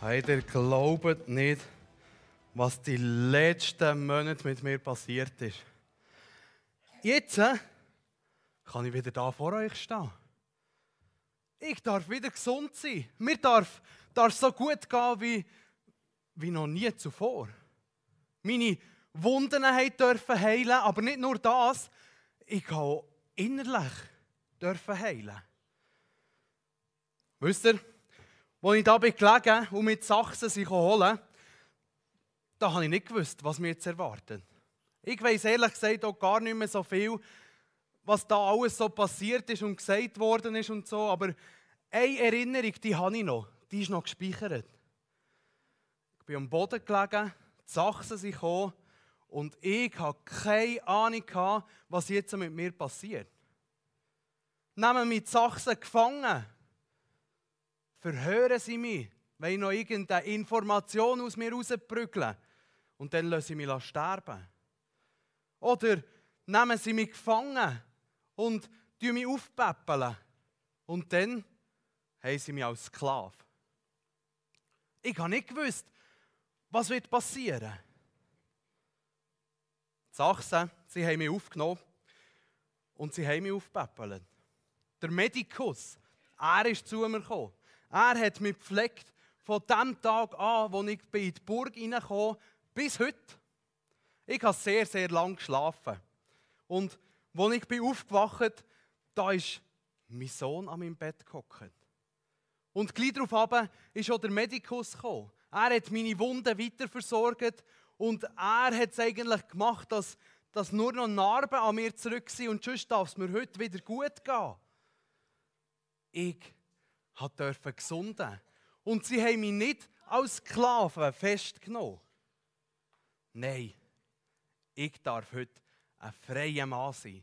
Hey, ihr glaubt nicht, was die letzten Monate mit mir passiert ist. Jetzt kann ich wieder da vor euch stehen. Ich darf wieder gesund sein. Mir darf, darf so gut gehen wie, wie noch nie zuvor. Meine Wunden dürfen heilen, aber nicht nur das. Ich kann auch innerlich dürfen heilen. Wisst ihr? Als ich da bin gelegen und mit Sachsen sich holen, da habe ich nicht gewusst, was mir jetzt erwartet. Ich weiß ehrlich gesagt auch gar nicht mehr so viel, was da alles so passiert ist und gesagt worden ist und so, aber eine Erinnerung, die habe ich noch, die ist noch gespeichert. Ich bin am Boden gelegen, die Sachsen sind gekommen und ich habe keine Ahnung gehabt, was jetzt mit mir passiert. Nehmen wir die Sachsen gefangen verhören sie mich, wenn ich noch irgendeine Information aus mir rausbrügle und dann lassen sie mich sterben. Oder nehmen sie mich gefangen und mich aufpäppeln und dann haben sie mich als Sklave. Ich habe nicht gewusst, was wird passieren. Die Sachsen, sie haben mich aufgenommen und sie haben mich aufpäppeln. Der Medikus, er ist zu mir gekommen. Er hat mich gepflegt von dem Tag an, wo ich in die Burg hineinkam, bis heute. Ich habe sehr, sehr lange geschlafen. Und als ich bin aufgewacht da ist mein Sohn an meinem Bett gehockt. Und gleich darauf ist auch der Medikus gekommen. Er hat meine Wunden weiter versorgt und er hat es eigentlich gemacht, dass, dass nur noch Narben an mir zurück sind und sonst darf es mir heute wieder gut gehen. Ich hat dürfen gesunden. Und sie haben mich nicht als Sklave festgenommen. Nein, ich darf heute ein freier Mann sein.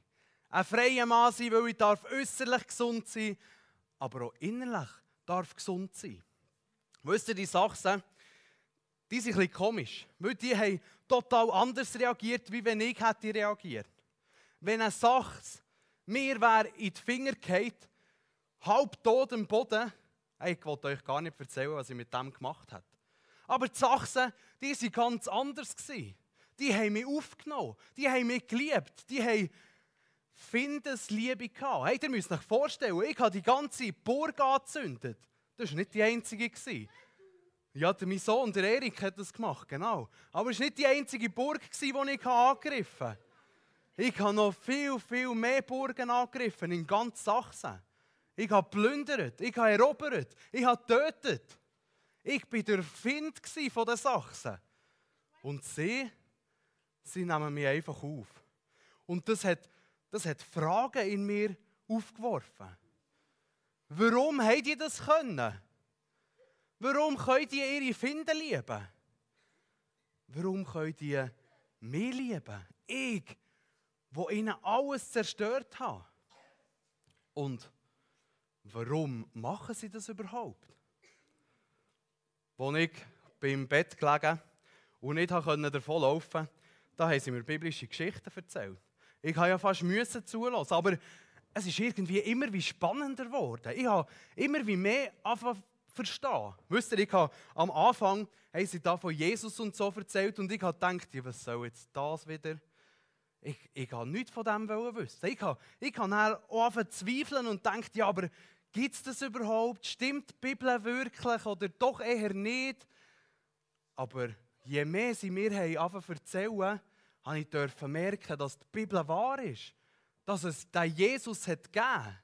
Ein freier Mann sein, weil ich darf äußerlich gesund sein, aber auch innerlich darf gesund sein. Wisst ihr, die Sachsen, die sind ein bisschen komisch, weil die haben total anders reagiert, wie wenn ich hätte reagiert. Wenn ein Sachs mir wäre in die Finger geht, halbtot am Boden. Hey, ich wollte euch gar nicht erzählen, was ich mit dem gemacht habe. Aber die Sachsen, die waren ganz anders. Die haben mich aufgenommen, die haben mich geliebt, die haben Findesliebe gehabt. Hey, ihr müsst euch vorstellen, ich habe die ganze Burg angezündet. Das war nicht die einzige. Ja, mein Sohn, der Erik, hat das gemacht, genau. Aber es war nicht die einzige Burg, die ich angegriffen habe. Ich habe noch viel, viel mehr Burgen angegriffen in ganz Sachsen. Ich habe plündert, ich habe erobert, ich habe getötet. Ich war der Find von den Sachsen. Und sie, sie nehmen mich einfach auf. Und das hat, das hat Fragen in mir aufgeworfen. Warum haben die das können? Warum können die ihre Finde lieben? Warum können die mich lieben? Ich, wo ihnen alles zerstört habe. Und warum machen sie das überhaupt? Als ich beim Bett gelegen und nicht davon laufen konnte, da haben sie mir biblische Geschichten erzählt. Ich habe ja fast müssen zulassen, aber es ist irgendwie immer wie spannender geworden. Ich habe immer wie mehr angefangen verstehen. Wisst ihr, ich habe am Anfang haben sie da von Jesus und so erzählt und ich habe gedacht, ja, was soll jetzt das wieder? Ich, ich habe nichts von dem wissen. Ich habe, ich habe dann auch zweifeln und gedacht, ja, aber Gibt es das überhaupt? Stimmt die Bibel wirklich oder doch eher nicht? Aber je mehr sie mir haben erzählen, habe ich dürfen merken, dass die Bibel wahr ist. Dass es den Jesus hat gegeben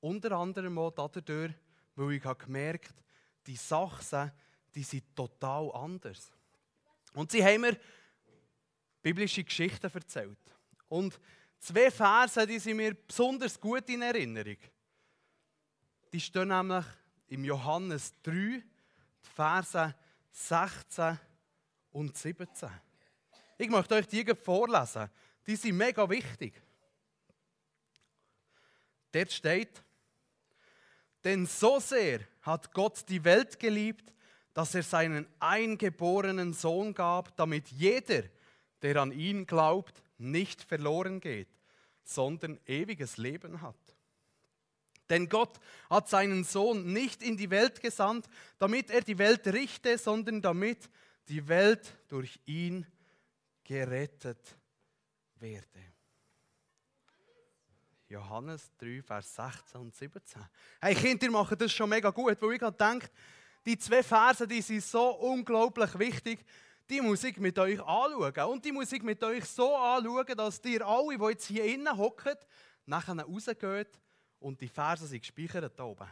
Unter anderem auch dadurch, weil ich gemerkt habe, die Sachsen die sind total anders. Und sie haben mir biblische Geschichten erzählt. Und zwei Verse die sind mir besonders gut in Erinnerung die stehen nämlich im Johannes 3, die Verse 16 und 17. Ich möchte euch die vorlesen. Die sind mega wichtig. Dort steht, denn so sehr hat Gott die Welt geliebt, dass er seinen eingeborenen Sohn gab, damit jeder, der an ihn glaubt, nicht verloren geht, sondern ewiges Leben hat. Denn Gott hat seinen Sohn nicht in die Welt gesandt, damit er die Welt richte, sondern damit die Welt durch ihn gerettet werde. Johannes 3, Vers 16 und 17. Hey Kinder, ihr macht das schon mega gut, weil ich gerade denke, die zwei Verse, die sind so unglaublich wichtig, die muss ich mit euch anschauen. Und die muss ich mit euch so anschauen, dass ihr alle, die jetzt hier innen hocken, nachher rausgeht und die Verse sind gespeichert da oben.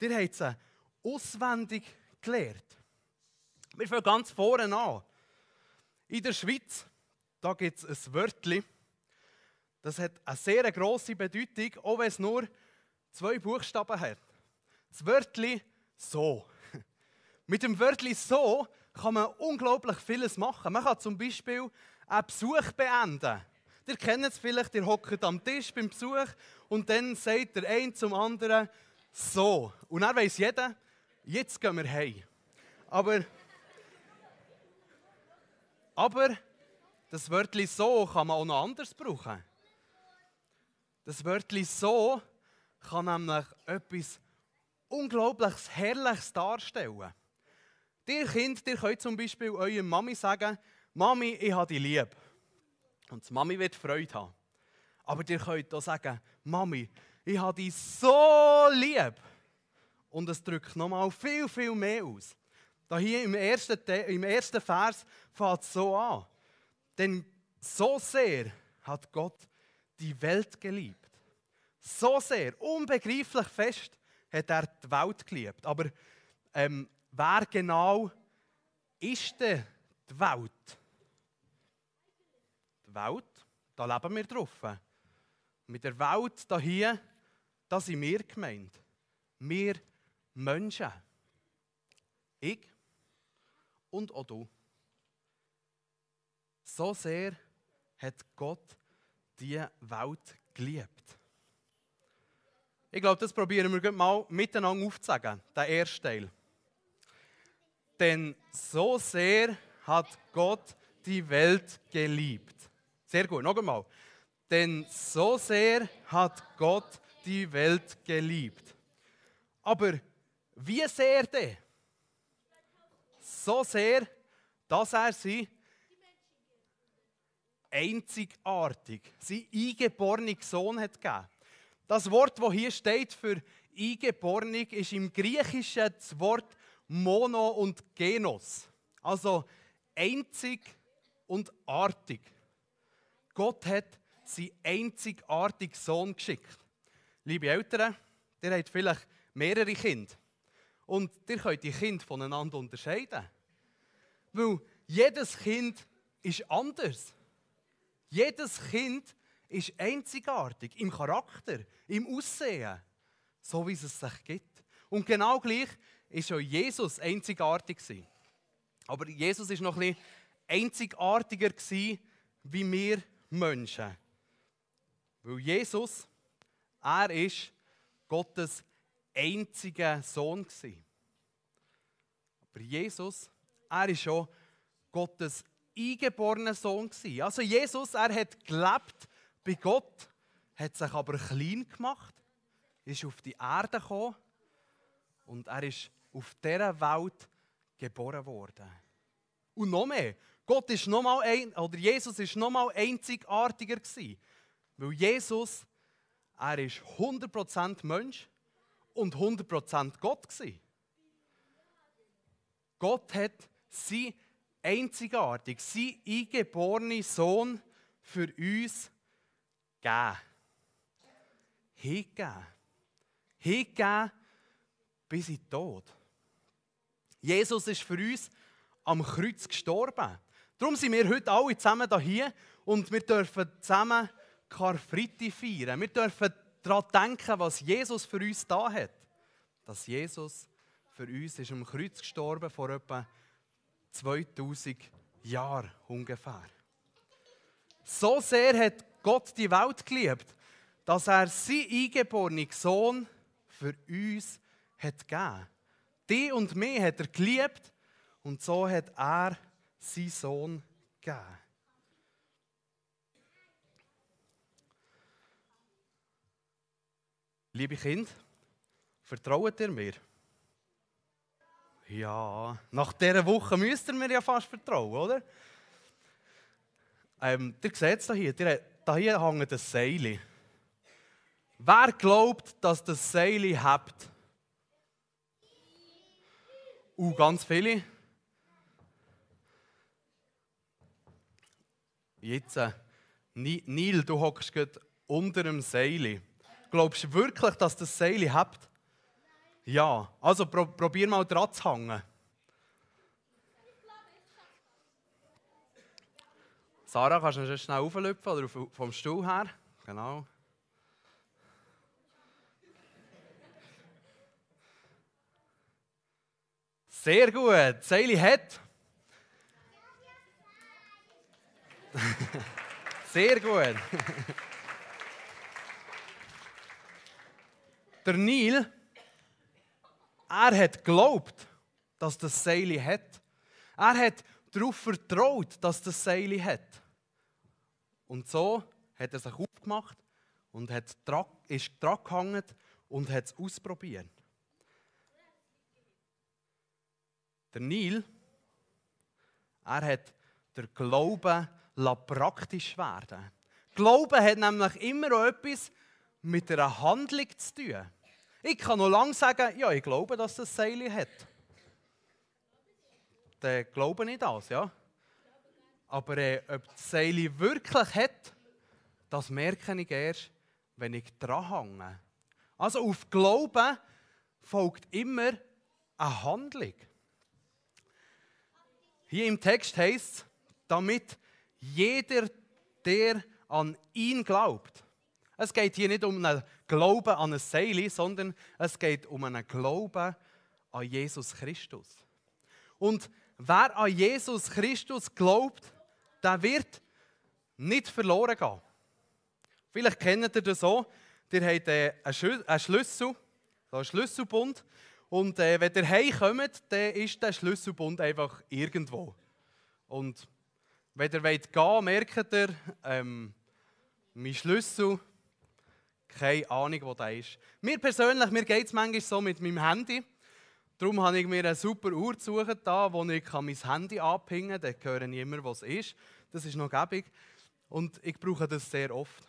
Ihr habt sie auswendig gelernt. Wir fangen ganz vorne an. In der Schweiz, da gibt es ein Wörtchen, das hat eine sehr grosse Bedeutung, auch wenn es nur zwei Buchstaben hat. Das Wörtchen «so». Mit dem Wörtchen «so» kann man unglaublich vieles machen. Man kann zum Beispiel einen Besuch beenden Ihr kennt es vielleicht, ihr hockt am Tisch beim Besuch und dann sagt der ein zum anderen so. Und dann weiß jeder, jetzt gehen wir heim. Aber, aber das Wörtchen so kann man auch noch anders brauchen. Das Wörtchen so kann nämlich etwas Unglaubliches, Herrliches darstellen. Dir Kind, dir könnt zum Beispiel eurem Mami sagen, Mami, ich habe dich lieb. Und die Mami wird Freude haben. Aber ihr könnt auch sagen, Mami, ich habe dich so lieb. Und es drückt nochmal viel, viel mehr aus. Da hier im ersten, im ersten Vers fängt es so an. Denn so sehr hat Gott die Welt geliebt. So sehr, unbegreiflich fest, hat er die Welt geliebt. Aber ähm, wer genau ist denn die Welt? Welt, da leben wir drauf. Mit der Welt da hier, da sind wir gemeint. Wir Menschen. Ich und auch du. So sehr hat Gott die Welt geliebt. Ich glaube, das probieren wir mal miteinander aufzuzeigen, der erste Teil. Denn so sehr hat Gott die Welt geliebt sehr gut, noch einmal. Denn so sehr hat Gott die Welt geliebt. Aber wie sehr denn? So sehr, dass er sie einzigartig, sein eingeborenen Sohn hat gegeben. Das Wort, das hier steht für eingeborenen, ist im Griechischen das Wort Mono und Genos. Also einzig und artig. Gott hat seinen einzigartigen Sohn geschickt. Liebe Eltern, ihr habt vielleicht mehrere Kinder. Und ihr könnt die Kinder voneinander unterscheiden. Weil jedes Kind ist anders. Jedes Kind ist einzigartig im Charakter, im Aussehen, so wie es sich gibt. Und genau gleich ist auch Jesus einzigartig gewesen. Aber Jesus ist noch ein bisschen einzigartiger gewesen, wie wir Menschen. Weil Jesus, er ist Gottes einziger Sohn gewesen. Aber Jesus, er ist auch Gottes eingeborener Sohn gewesen. Also Jesus, er hat gelebt bei Gott, hat sich aber klein gemacht, ist auf die Erde gekommen und er ist auf dieser Welt geboren worden. Und noch mehr. Gott ist noch mal ein, oder Jesus ist noch mal einzigartiger gewesen. Weil Jesus, er war 100% Mensch und 100% Gott gewesen. Gott hat seinen einzigartig, seinen eingeborenen Sohn für uns gegeben. Hingegeben. Hingegeben bis in den Tod. Jesus ist für uns am Kreuz gestorben. Darum sind wir heute alle zusammen hier und wir dürfen zusammen Karfreitag feiern. Wir dürfen daran denken, was Jesus für uns da hat. Dass Jesus für uns ist am Kreuz gestorben vor etwa 2000 Jahren ungefähr. So sehr hat Gott die Welt geliebt, dass er seinen eingeborenen Sohn für uns hat gegeben. Die und mich hat er geliebt und so hat er seinen Sohn gegeben. Liebe Kind, vertraut ihr mir? Ja, nach dieser Woche müsst ihr mir ja fast vertrauen, oder? Ähm, ihr seht es hier, da hier hängt ein Seil. Wer glaubt, dass das Seil habt? Uh, ganz viele. jetzt, äh, Neil, du hockst gerade unter dem Seil. Glaubst du wirklich, dass das Seil habt? Ja. Also pro probier mal dran zu hängen. Sarah, kannst du schnell auflöpfen oder vom Stuhl her? Genau. Sehr gut. Seili hat. Sehr gut. Der Nil, er hat geglaubt, dass das Seil hat. Er hat darauf vertraut, dass das Seil hat. Und so hat er sich aufgemacht und hat dran, ist dran gehangen und hat es ausprobiert. Der Nil, er hat der Glauben praktisch werden Glauben hat nämlich immer auch etwas mit einer Handlung zu tun. Ich kann noch lange sagen, ja, ich glaube, dass das Seil hat. Dann glaube ich das, ja. Aber äh, ob das Seil wirklich hat, das merke ich erst, wenn ich dran hänge. Also auf Glauben folgt immer eine Handlung. Hier im Text heißt es, damit jeder, der an ihn glaubt. Es geht hier nicht um einen Glauben an ein Seil, sondern es geht um einen Glauben an Jesus Christus. Und wer an Jesus Christus glaubt, der wird nicht verloren gehen. Vielleicht kennt ihr das so. Ihr habt äh, einen Schlüssel, einen Schlüsselbund. Und äh, wenn ihr heimkommt, dann ist der Schlüsselbund einfach irgendwo. Und wenn ihr wollt gehen merkt ihr, ähm, mein Schlüssel, keine Ahnung, wo der ist. Mir persönlich, mir geht es manchmal so mit meinem Handy. Darum habe ich mir eine super Uhr gesucht, da, wo ich mein Handy anpingen kann. Dann höre ich immer, was ist. Das ist noch gäbig. Und ich brauche das sehr oft.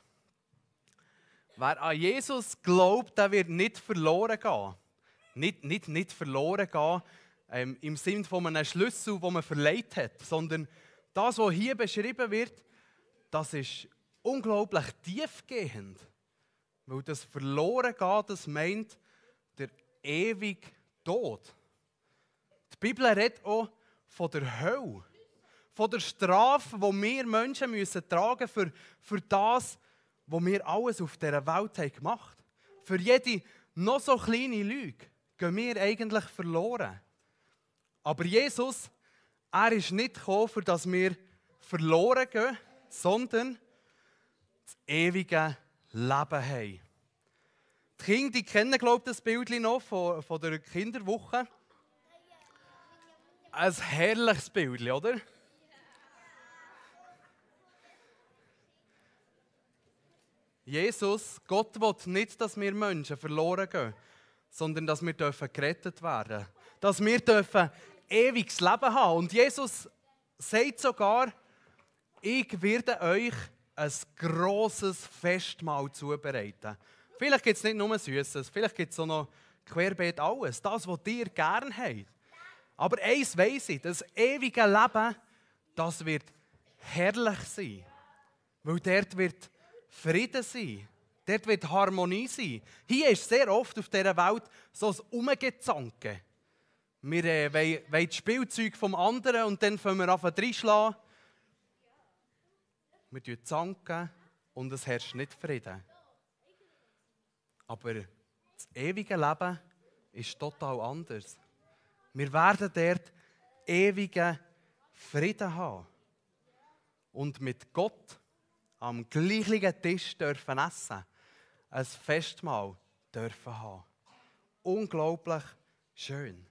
Wer an Jesus glaubt, der wird nicht verloren gehen. Nicht, nicht, nicht verloren gehen ähm, im Sinne von einem Schlüssel, den man verleiht hat, sondern das, was hier beschrieben wird, das ist unglaublich tiefgehend. Weil das verloren geht, das meint der ewige Tod. Die Bibel redet auch von der Hölle, von der Strafe, die wir Menschen müssen tragen für, für das, was wir alles auf dieser Welt haben gemacht haben. Für jede noch so kleine Lüge gehen wir eigentlich verloren. Aber Jesus er ist nicht gekommen, für dass wir verloren gehen, sondern das ewige Leben haben. Die Kinder die kennen, glaube ich, das Bild noch von, von der Kinderwoche. Ein herrliches Bild, oder? Jesus, Gott will nicht, dass wir Menschen verloren gehen, sondern dass wir gerettet werden dürfen. Dass wir dürfen ewiges Leben haben. Und Jesus sagt sogar, ich werde euch ein großes Festmahl zubereiten. Vielleicht gibt es nicht nur Süßes, vielleicht gibt es auch noch querbeet alles, das, was dir gern habt. Aber eins weiss ich, das ewige Leben, das wird herrlich sein. Weil dort wird Frieden sein. Dort wird Harmonie sein. Hier ist sehr oft auf dieser Welt so ein Umgezanken wir äh, wollen, das Spielzeug vom anderen und dann fangen wir an reinschlagen. Wir zanken und es herrscht nicht Frieden. Aber das ewige Leben ist total anders. Wir werden dort ewigen Frieden haben. Und mit Gott am gleichen Tisch dürfen essen, ein Festmahl dürfen haben. Unglaublich schön.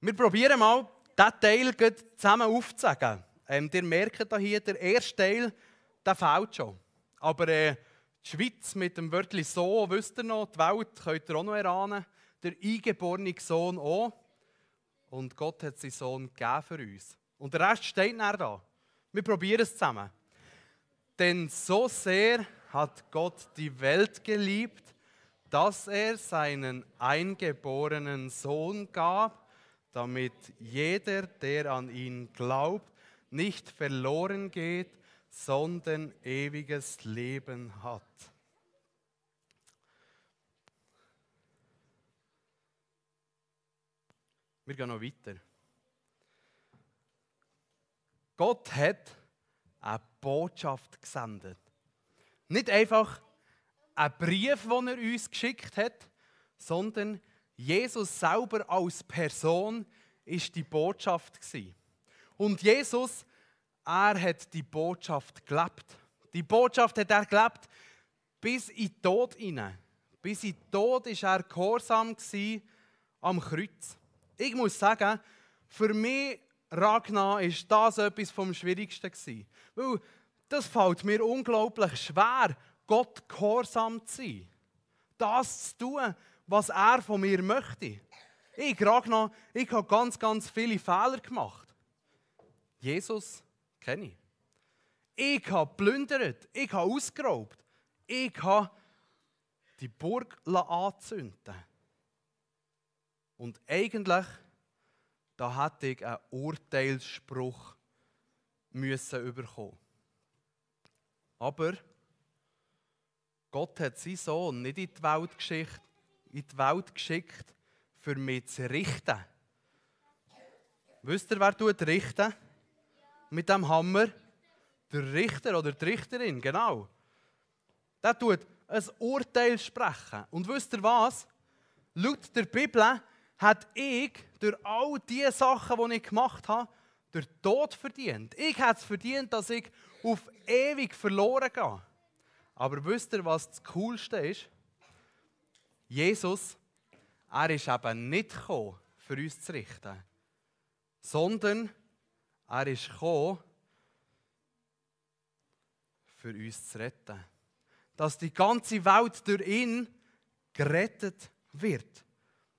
Wir probieren mal, diesen Teil zusammen aufzuzeigen. Ähm, ihr merkt hier, der erste Teil der fehlt schon. Aber äh, die Schweiz mit dem Wörtchen so, wisst ihr noch, die Welt könnt ihr auch noch erahnen. Der eingeborene Sohn auch. Und Gott hat seinen Sohn gegeben für uns. Und der Rest steht dann da. Wir probieren es zusammen. Denn so sehr hat Gott die Welt geliebt, dass er seinen eingeborenen Sohn gab, damit jeder, der an ihn glaubt, nicht verloren geht, sondern ewiges Leben hat. Wir gehen noch weiter. Gott hat eine Botschaft gesendet. Nicht einfach ein Brief, den er uns geschickt hat, sondern Jesus selber als Person ist die Botschaft Und Jesus, er hat die Botschaft gelebt. Die Botschaft hat er gelebt bis in den Tod hinein. Bis in den Tod ist er gehorsam am Kreuz. Ich muss sagen, für mich, Ragnar, ist das etwas vom Schwierigsten gewesen. Weil das fällt mir unglaublich schwer, Gott gehorsam zu sein. Das zu tun, was er von mir möchte. Ich, Ragnar, ich habe ganz, ganz viele Fehler gemacht. Jesus kenne ich. Ich habe plündert, ich habe ausgeraubt, ich habe die Burg anzünden Und eigentlich, da hätte ich einen Urteilsspruch müssen überkommen. Aber Gott hat seinen Sohn nicht in die Weltgeschichte in die Welt geschickt, für mich zu richten. Wisst ihr, wer tut richten? Mit dem Hammer? Der Richter oder die Richterin, genau. Der tut ein Urteil sprechen. Und wisst ihr was? Laut der Bibel hat ich durch all die Sachen, die ich gemacht habe, der Tod verdient. Ich habe es verdient, dass ich auf ewig verloren gehe. Aber wisst ihr, was das Coolste ist? Jesus, er ist eben nicht gekommen, für uns zu richten, sondern er ist gekommen, für uns zu retten. Dass die ganze Welt durch ihn gerettet wird.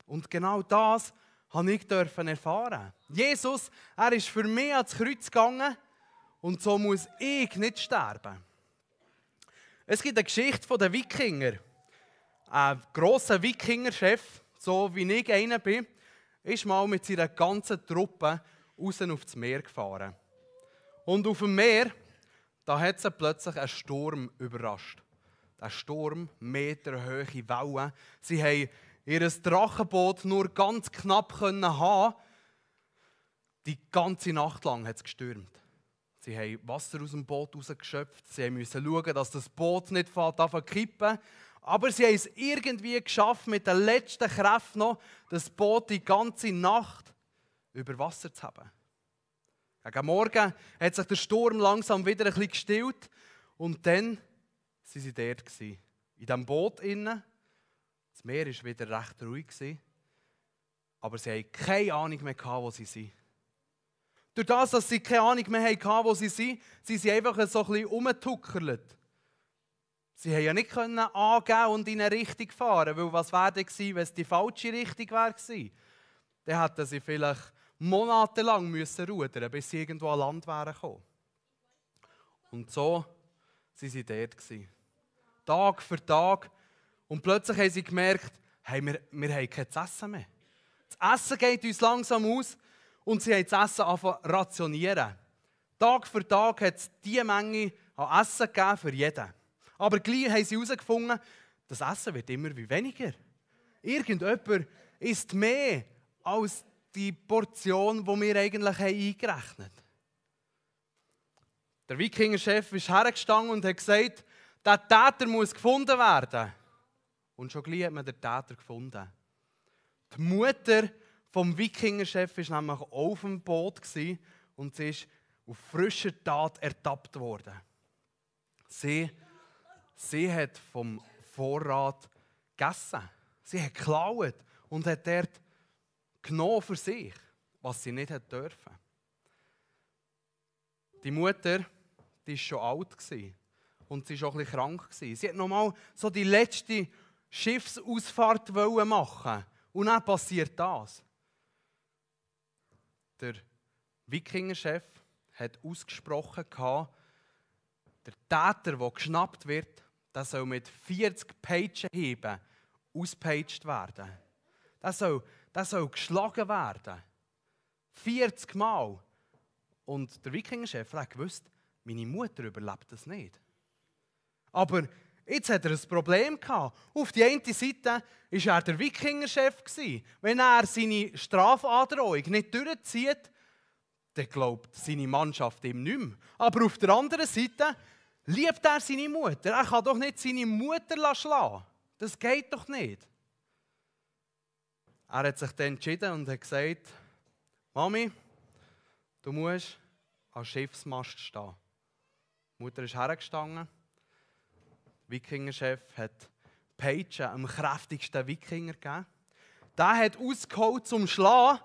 Und genau das habe ich erfahren. Jesus, er ist für mich ans Kreuz gegangen und so muss ich nicht sterben. Es gibt eine Geschichte von den Wikinger. Ein grosser Wikinger-Chef, so wie ich einer bin, ist mal mit seiner ganzen Truppe raus aufs Meer gefahren. Und auf dem Meer, da hat sie plötzlich einen Sturm überrascht. Der Sturm, meterhöhe Wellen. Sie haben ihr Drachenboot nur ganz knapp haben. Die ganze Nacht lang hat es gestürmt. Sie haben Wasser aus dem Boot rausgeschöpft. Sie mussten schauen, dass das Boot nicht fährt, kippen. Aber sie haben es irgendwie geschafft, mit der letzten Kraft noch das Boot die ganze Nacht über Wasser zu haben. Gegen Morgen hat sich der Sturm langsam wieder ein bisschen gestillt und dann waren sie dort. In diesem Boot innen. Das Meer war wieder recht ruhig. aber sie hatten keine Ahnung mehr, wo sie sind. Durch das, dass sie keine Ahnung mehr hatten, wo sie sind, sie einfach so ein bisschen umgetuckert Sie konnten ja nicht können angehen und in eine Richtung fahren, weil was wäre gewesen, wenn es die falsche Richtung wäre Dann hätten sie vielleicht monatelang müssen rudern, bis sie irgendwo an Land wären gekommen. Und so sie sie dort gewesen. Tag für Tag. Und plötzlich haben sie gemerkt, hey, wir, wir haben kein Essen mehr. Das Essen geht uns langsam aus und sie haben das Essen angefangen rationieren. Tag für Tag hat es diese Menge an Essen gegeben für jeden. Aber gleich haben sie herausgefunden, das Essen wird immer wie weniger. Irgendjemand isst mehr als die Portion, die wir eigentlich eingerechnet haben. Der Wikinger-Chef ist hergestanden und hat gesagt, der Täter muss gefunden werden. Und schon gleich hat man den Täter gefunden. Die Mutter vom Wikinger-Chef war nämlich auf dem Boot und sie ist auf frischer Tat ertappt worden. Sie Sie hat vom Vorrat gegessen. Sie hat geklaut und hat dort genommen für sich, was sie nicht hat dürfen. Die Mutter, die war schon alt und sie war auch ein bisschen krank. Sie hat nochmal so die letzte Schiffsausfahrt machen und dann passiert das. Der Wikingerchef hat ausgesprochen, der Täter, der geschnappt wird, das soll mit 40 heben, auspaged werden. Das soll, das soll geschlagen werden. 40 Mal. Und der Wikingerchef hat gewusst, meine Mutter überlebt das nicht. Aber jetzt hat er ein Problem gehabt. Auf der einen Seite war er der Wikingerchef. Wenn er seine Strafandrohung nicht durchzieht, dann glaubt seine Mannschaft ihm nicht mehr. Aber auf der anderen Seite Liebt er seine Mutter? Er kann doch nicht seine Mutter schlagen. Das geht doch nicht. Er hat sich dann entschieden und hat gesagt: Mami, du musst an Schiffsmast stehen. Die Mutter ist hergestanden. Der Wikingerchef hat Peitschen am kräftigsten Wikinger gegeben. Der hat ausgeholt zum Schlagen.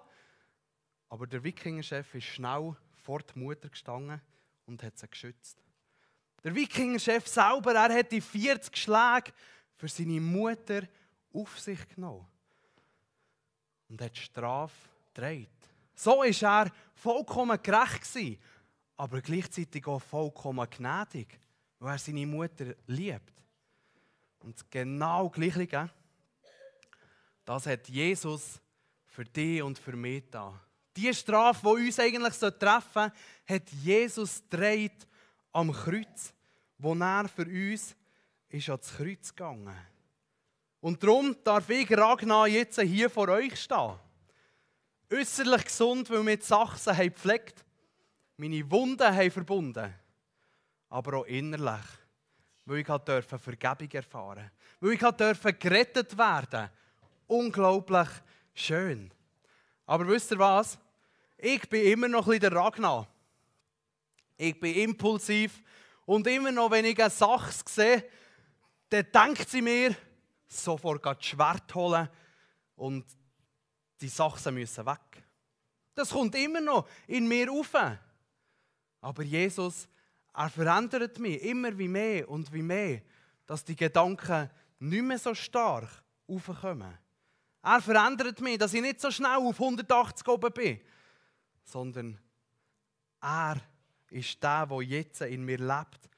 Aber der Wikingerchef ist schnell vor der Mutter gestanden und hat sie geschützt. Der Wikinger-Chef selber, er hätte 40 Schläge für seine Mutter auf sich genommen und hat die Strafe gedreht. So war er vollkommen gerecht gewesen, aber gleichzeitig auch vollkommen gnädig, weil er seine Mutter liebt. Und genau gleiche, das hat Jesus für dich und für mich getan. Die Strafe, die uns eigentlich treffen sollte, hat Jesus gedreht am Kreuz, wo er für uns ist ans Kreuz gegangen. Und darum darf ich Ragnar jetzt hier vor euch stehen. Äußerlich gesund, weil wir die Sachsen haben gepflegt, meine Wunden haben verbunden, aber auch innerlich, weil ich halt durfte Vergebung erfahren, durfte, weil ich halt durfte gerettet werden. Unglaublich schön. Aber wisst ihr was? Ich bin immer noch ein bisschen der Ragnar. Ich bin impulsiv und immer noch, wenn ich eine Sache sehe, dann denkt sie mir, sofort das Schwert holen und die Sachen müssen weg. Das kommt immer noch in mir auf. Aber Jesus, er verändert mich immer wie mehr und wie mehr, dass die Gedanken nicht mehr so stark aufkommen. Er verändert mich, dass ich nicht so schnell auf 180 oben bin, sondern er verändert ist der, der jetzt in mir lebt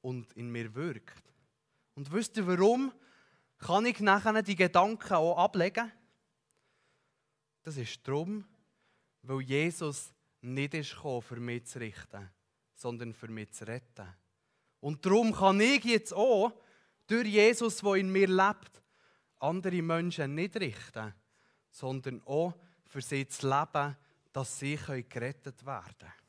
und in mir wirkt. Und wisst ihr warum? Kann ich nachher die Gedanken auch ablegen? Das ist darum, weil Jesus nicht ist gekommen, für mich zu richten, sondern für mich zu retten. Und darum kann ich jetzt auch durch Jesus, der in mir lebt, andere Menschen nicht richten, sondern auch für sie zu leben, dass sie gerettet werden können.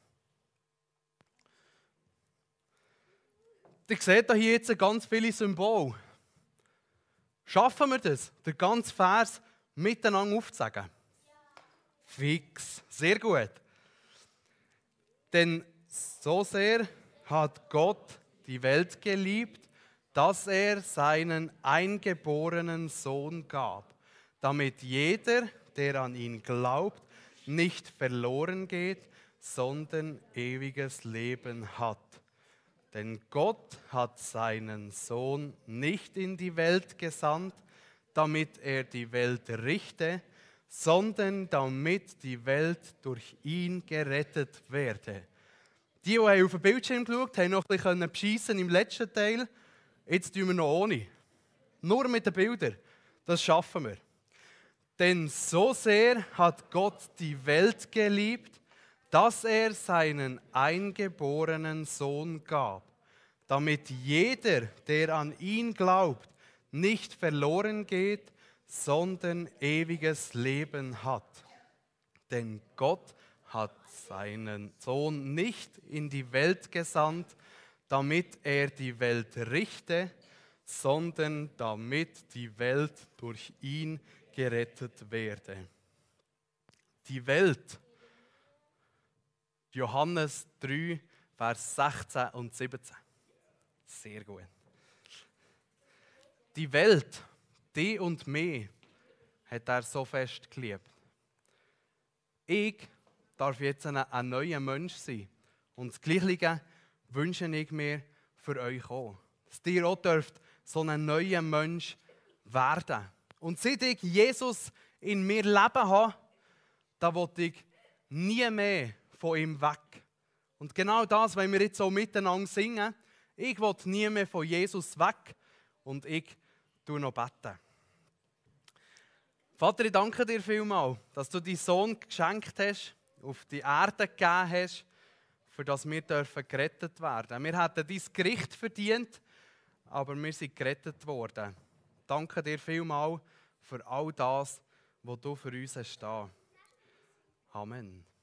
Ihr seht hier jetzt ganz viele Symbole. Schaffen wir das, den ganzen Vers miteinander aufzusagen? Ja. Fix. Sehr gut. Denn so sehr hat Gott die Welt geliebt, dass er seinen eingeborenen Sohn gab, damit jeder, der an ihn glaubt, nicht verloren geht, sondern ewiges Leben hat. Denn Gott hat seinen Sohn nicht in die Welt gesandt, damit er die Welt richte, sondern damit die Welt durch ihn gerettet werde. Die, die auf den Bildschirm geschaut haben, noch ein bisschen beschissen im letzten Teil. Jetzt tun wir noch ohne. Nur mit den Bildern. Das schaffen wir. Denn so sehr hat Gott die Welt geliebt, dass er seinen eingeborenen Sohn gab, damit jeder, der an ihn glaubt, nicht verloren geht, sondern ewiges Leben hat. Denn Gott hat seinen Sohn nicht in die Welt gesandt, damit er die Welt richte, sondern damit die Welt durch ihn gerettet werde. Die Welt Johannes 3, Vers 16 und 17. Sehr gut. Die Welt, die und mich, hat er so fest geliebt. Ich darf jetzt ein, ein neuer Mensch sein. Und das Gleiche wünsche ich mir für euch auch. Dass ihr auch dürft so ein neuer Mensch werden. Und seit ich Jesus in mir leben habe, da wollte ich nie mehr von ihm weg. Und genau das wenn wir jetzt so miteinander singen. Ich will nie mehr von Jesus weg und ich tue noch beten. Vater, ich danke dir vielmal, dass du deinen Sohn geschenkt hast, auf die Erde gegeben hast, für das wir dürfen gerettet werden. Wir hätten dein Gericht verdient, aber wir sind gerettet worden. Danke dir vielmal für all das, was du für uns hast. Amen.